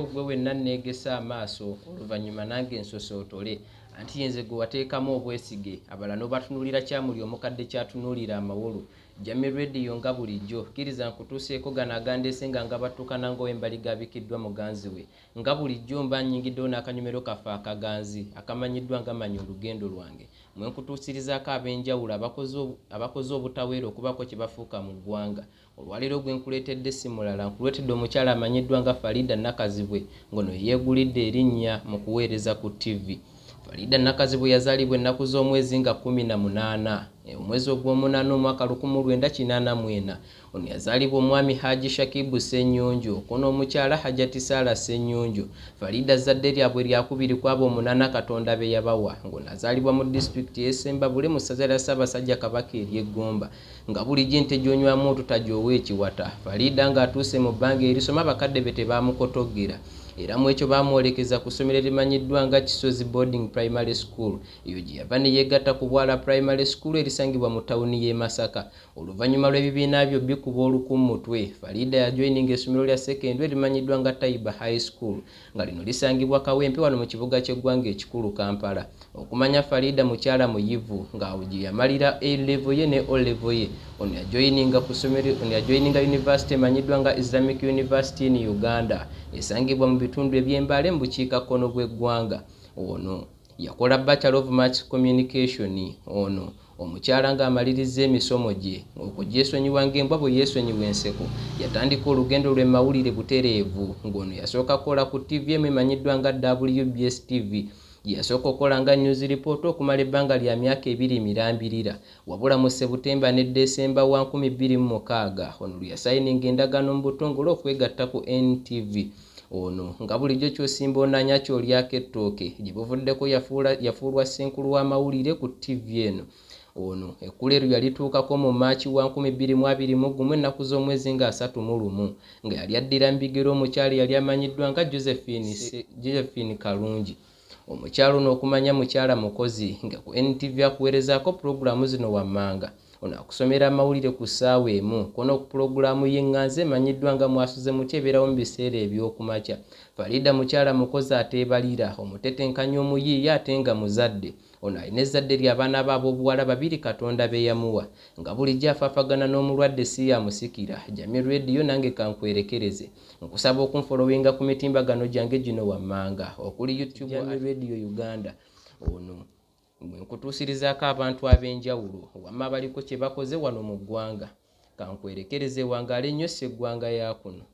ekiriko gwe wenna neegesa amaaso oluvannyuma nange ensoso otole anti yenze gwe wateekamu obwesige abala n'obatunuulira kyamuli omukadde kyatunuulira amawolu jami rediyo nga bulijjo kkiriza nkutuuseeko gano agandeese nga nga battukanangaowe embali gaabikiddwa muganzi we nga bulijjo mba nnyingiddewo n'akanyumero kaffe akaganzi akamanyiddwa nga manya olugendo lwange mwenkutuusirizaako ab'enjawulo abakoze obutaweera okubako kye bafuuka mu ggwanga olwaliro gwe nkuleetedde si mulala nkuleetedde omukyala amanyiddwa nga farida nakazibwe ngono yeegulidde erinnya mu kuweereza ku ttivi farida nakazibwe yazaalibwa ennaku z'omwezi nga 18 e, omwezi ogw'omunaana omwaka 1984 ono yazaalibwa omwami haji shakibu ssenyonjo kuno omukyala hajati saala ssenyonjo farida zadde lyabwe lyakubiri kwaba omunana katonda be yabawa ngono azaalibwa mu disitulikiti yesemba buli musaza lya ssaabasajja kabaka eryeggomba nga bulijjo nte gyonywamu otutagyowa ekiwata farida ng'atuuse mu bbanga erisoma abakadde be tebaamukotogera era mu ekyo baamwolekeza ku ssomero erimanyiddwa nga kisozi boarding primary school eyo gye yava ne yeegatta ku bwala primary school erisangibwa mu tawuni y'e masaka oluvannyuma lw'ebibiina byo kuba oluku mutwe falida yajoininga essomero lya sekendw erimanyiddwa nga taiba high school nga lino lisangibwa kawempe wano mu kibuga ky'eggwanga ekikulu kampala okumanya falida mukyala muyivu ngaawo gye yamalira elevo ye ne olevo ye ono yajoininga ku somero ono yajoininga univesity emanyiddwa nga islamic university in uganda esangibwa mu bitundu ebyembale mu bukiikakkono bw'eggwanga ono yakola bachelor of match communication ono omukyala ng'amaliriza emisomo gye okugyesonyiwa ng'embwa bwe yeesonyiwa enseko yatandika olugendo lw'emawulire butereevu ng'ono yasooka kukola ku ttivi emu emanyiddwa nga wbs tv yasooka okukola nga news report okumala ebbanga lya myaka ebiri mirambirira wabula mu sebutemba ne desemba wa 26 ono lyasayininga endagaano mu butongole okwegatta ku ntv ono nga bulijjo kyosimba onanya kyolyako ettooke gye buvuddeko yafuulwa senkulu w'amawulire ku ttivi eno ono ekkulero yalituukako mu maaki wa 221 ennaku z'omwezi nga 3 mu lumu nga yali addira mbigero omukyalo yali amanyiddwa nga josephine kalungi omukyalo n'okumanya mukyala mukozi nga ku ntv akuweerezaako pulogulaamu zino wammanga onaakusomera amawulire ku ssaawa emu kona okupulogulaamu yenganze emanyiddwa nga mwasuze mukyebeerawo mu biseera ebyokumakya falida mukyala mukozi ateebalira omutetenkanya omuyiiye ate nga muzadde ono alina ezadde lyabaana baab'obuwala babiri katonda be yamuwa nga bulijjo afaafagana n'omulwadde si yamusikira jami rediyo nange kankwerekereze nkusaba okunfolowinga ku mitimbagano gyange gino wammanga okuli youtube rediyo uganda ono oh, mwe nkutuusirizaako abantu ab'enjawulo wamma baliko kye bakoze wano mu ggwanga kankwerekereze wangaale nnyosa eggwanga yaakuno